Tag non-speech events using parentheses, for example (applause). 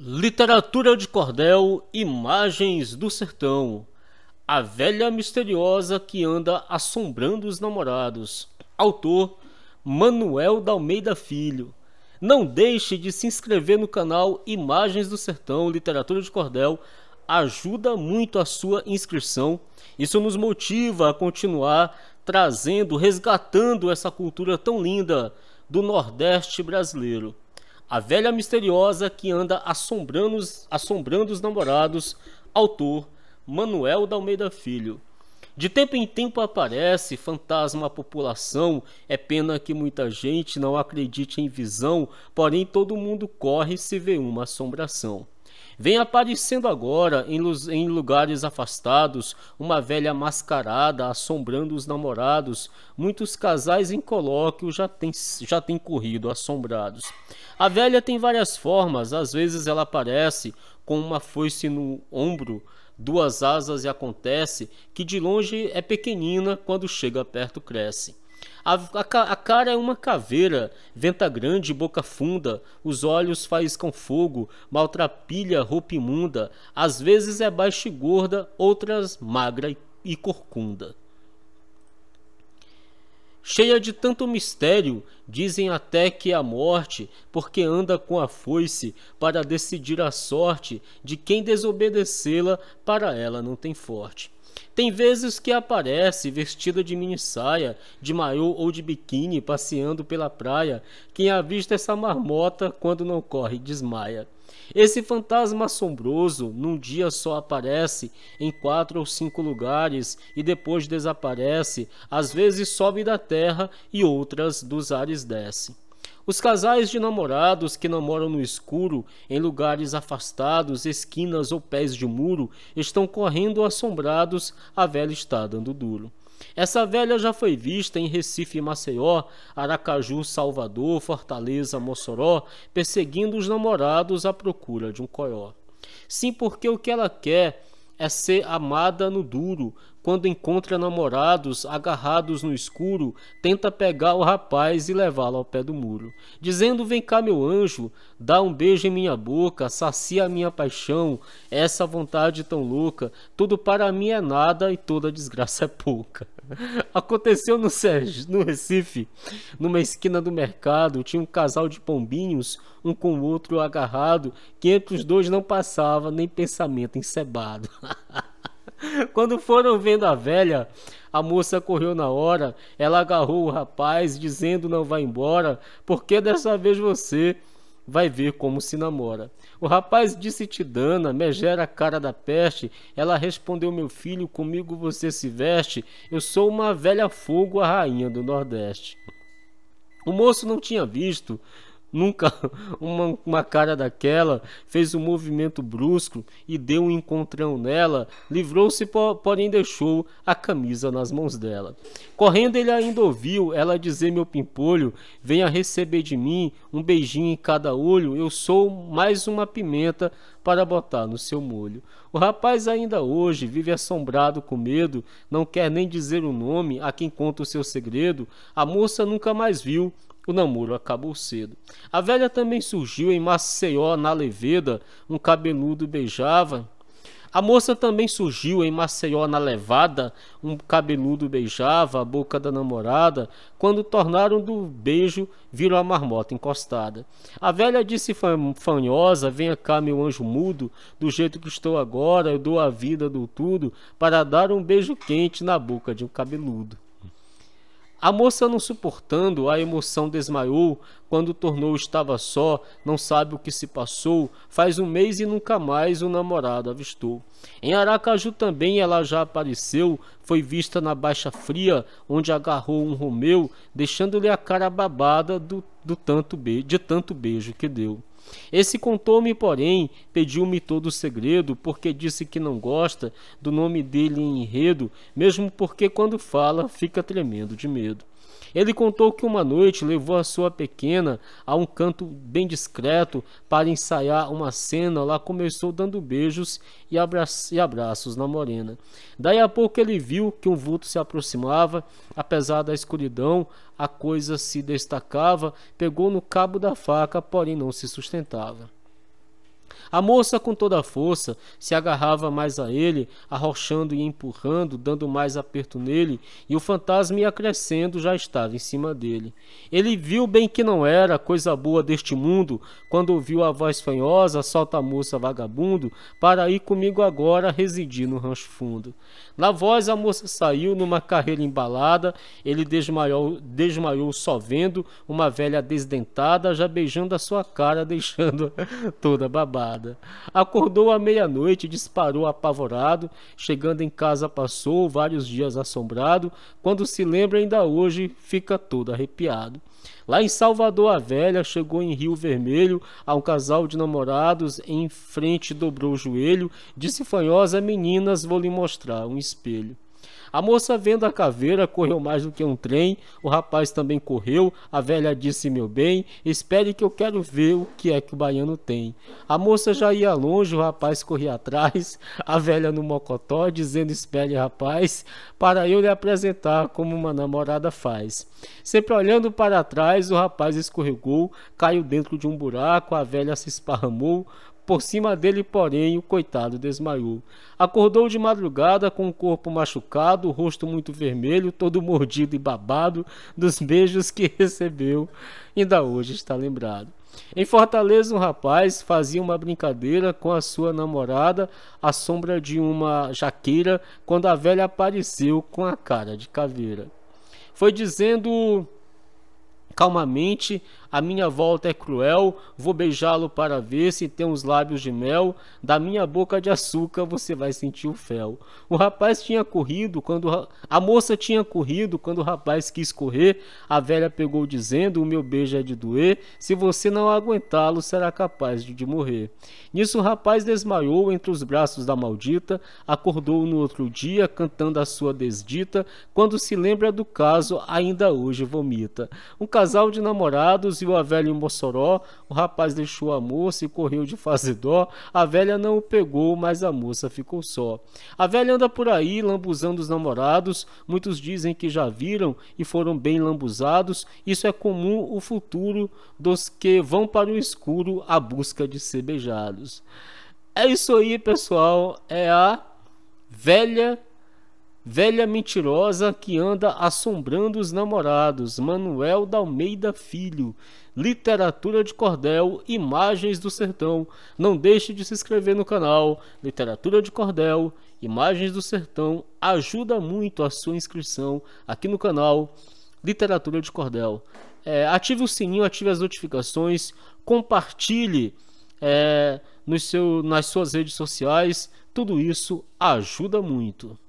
Literatura de cordel, imagens do sertão. A velha misteriosa que anda assombrando os namorados. Autor Manuel da Almeida Filho. Não deixe de se inscrever no canal Imagens do Sertão Literatura de Cordel. Ajuda muito a sua inscrição. Isso nos motiva a continuar trazendo, resgatando essa cultura tão linda do Nordeste brasileiro a velha misteriosa que anda assombrando os, assombrando os namorados, autor Manuel da Almeida Filho. De tempo em tempo aparece, fantasma a população. É pena que muita gente não acredite em visão, porém todo mundo corre se vê uma assombração. Vem aparecendo agora em, em lugares afastados uma velha mascarada assombrando os namorados. Muitos casais em colóquio já têm já tem corrido assombrados. A velha tem várias formas, às vezes ela aparece com uma foice no ombro duas asas e acontece que de longe é pequenina, quando chega perto cresce. A, a, a, cara é uma caveira, venta grande, boca funda, os olhos faz com fogo, maltrapilha, roupa imunda, às vezes é baixa e gorda, outras magra e, e corcunda. Cheia de tanto mistério, dizem até que é a morte, porque anda com a foice para decidir a sorte de quem desobedecê-la, para ela não tem forte. Tem vezes que aparece vestida de minissaia, de maiô ou de biquíni, passeando pela praia. Quem avista essa marmota quando não corre desmaia. Esse fantasma assombroso num dia só aparece em quatro ou cinco lugares e depois desaparece, às vezes sobe da terra e outras dos ares desce. Os casais de namorados que namoram no escuro, em lugares afastados, esquinas ou pés de muro, estão correndo assombrados, a velha está dando duro. Essa velha já foi vista em Recife, Maceió, Aracaju, Salvador, Fortaleza, Mossoró, perseguindo os namorados à procura de um coió. Sim, porque o que ela quer é ser amada no duro, quando encontra namorados agarrados no escuro, tenta pegar o rapaz e levá-lo ao pé do muro, dizendo: Vem cá, meu anjo, dá um beijo em minha boca, sacia a minha paixão, essa vontade tão louca, tudo para mim é nada e toda desgraça é pouca. (laughs) Aconteceu no, Sérgio, no Recife, numa esquina do mercado, tinha um casal de pombinhos, um com o outro agarrado, que entre os dois não passava nem pensamento encebado. (laughs) (laughs) Quando foram vendo a velha, a moça correu na hora. Ela agarrou o rapaz, dizendo: Não vá embora, porque dessa vez você vai ver como se namora. O rapaz disse Tidana, megera a cara da peste. Ela respondeu: Meu filho, comigo você se veste. Eu sou uma velha fogo, a rainha do Nordeste. O moço não tinha visto Nunca (laughs) uma, uma cara daquela fez um movimento brusco e deu um encontrão nela, livrou-se, porém deixou a camisa nas mãos dela. Correndo, ele ainda ouviu ela dizer: Meu pimpolho, venha receber de mim um beijinho em cada olho, eu sou mais uma pimenta para botar no seu molho. O rapaz ainda hoje vive assombrado com medo, não quer nem dizer o nome a quem conta o seu segredo. A moça nunca mais viu o tipo, namoro acabou cedo. A velha também surgiu em Maceió, na Leveda. Um cabeludo beijava. A moça também surgiu em Maceió na levada, um cabeludo beijava a boca da namorada, quando tornaram do beijo, viram a marmota encostada. A velha disse fanhosa, venha cá meu anjo mudo, do jeito que estou agora, eu dou a vida do tudo, para dar um beijo quente na boca de um cabeludo. A moça, não suportando, a emoção desmaiou. Quando tornou, estava só, não sabe o que se passou. Faz um mês e nunca mais o namorado avistou. Em Aracaju também ela já apareceu. Foi vista na Baixa Fria, onde agarrou um Romeu, deixando-lhe a cara babada do, do tanto de tanto beijo que deu. Esse contou-me, porém, pediu-me todo o segredo, porque disse que não gosta do nome dele em enredo, mesmo porque quando fala fica tremendo de medo. Ele contou que uma noite levou a sua pequena a um canto bem discreto para ensaiar uma cena. Lá começou dando beijos e, abraços na morena. Daí a pouco ele viu que um vulto se aproximava. Apesar da escuridão, a coisa se destacava. Pegou no cabo da faca, porém não se sustentava. A moça, com toda a força, se agarrava mais a ele, arrochando e empurrando, dando mais aperto nele, e o fantasma ia crescendo, já estava em cima dele. Ele viu bem que não era coisa boa deste mundo, quando ouviu a voz fanhosa, solta a moça vagabundo, para ir comigo agora residir no rancho fundo. Na voz, a moça saiu numa carreira embalada, ele desmaiou, desmaiou só vendo, uma velha desdentada já beijando a sua cara, (laughs) deixando toda babada roubada. Acordou à meia-noite e disparou apavorado. Chegando em casa, passou vários dias assombrado. Quando se lembra ainda hoje, fica todo arrepiado. Lá em Salvador, a velha chegou em Rio Vermelho a um casal de namorados. Em frente, dobrou o joelho. Disse fanhosa: Meninas, vou lhe mostrar um espelho. A moça vendo a caveira correu mais do que um trem, o rapaz também correu, a velha disse: Meu bem, espere que eu quero ver o que é que o baiano tem. A moça já ia longe, o rapaz corria atrás, a velha no mocotó, dizendo: Espere, rapaz, para eu lhe apresentar como uma namorada faz. Sempre olhando para trás, o rapaz escorregou, caiu dentro de um buraco, a velha se esparramou, por cima dele, porém, o coitado desmaiou. Acordou de madrugada com o corpo machucado, o rosto muito vermelho, todo mordido e babado dos beijos que (laughs) recebeu. Ainda hoje está lembrado. Em Fortaleza, um rapaz fazia uma brincadeira com a sua namorada à sombra de uma jaqueira quando a velha apareceu com a cara de caveira. Foi dizendo calmamente a minha volta é cruel, vou beijá-lo para ver se tem uns lábios de mel, da minha boca de açúcar você vai sentir o fel. O rapaz tinha corrido quando a moça tinha corrido quando o rapaz quis correr, a velha pegou dizendo: "O meu beijo é de doer, se você não aguentá-lo será capaz de morrer". Nisso o rapaz desmaiou entre os braços da maldita, acordou no outro dia cantando a sua desdita, quando se lembra do caso ainda hoje vomita. Um casal de namorados Conduziu a velha em Mossoró, o rapaz deixou a moça e correu de fazedor. A velha não o pegou, mas a moça ficou só. A velha anda por aí, lambuzando os namorados. Muitos dizem que já viram e foram bem lambuzados. Isso é comum o futuro dos que vão para o escuro à busca de ser beijados. É isso aí, pessoal. É a velha Velha mentirosa que anda assombrando os namorados. Manuel da Almeida Filho. Literatura de Cordel, Imagens do Sertão. Não deixe de se inscrever no canal. Literatura de Cordel, Imagens do Sertão. Ajuda muito a sua inscrição aqui no canal Literatura de Cordel. É, ative o sininho, ative as notificações, compartilhe é, no seu, nas suas redes sociais. Tudo isso ajuda muito.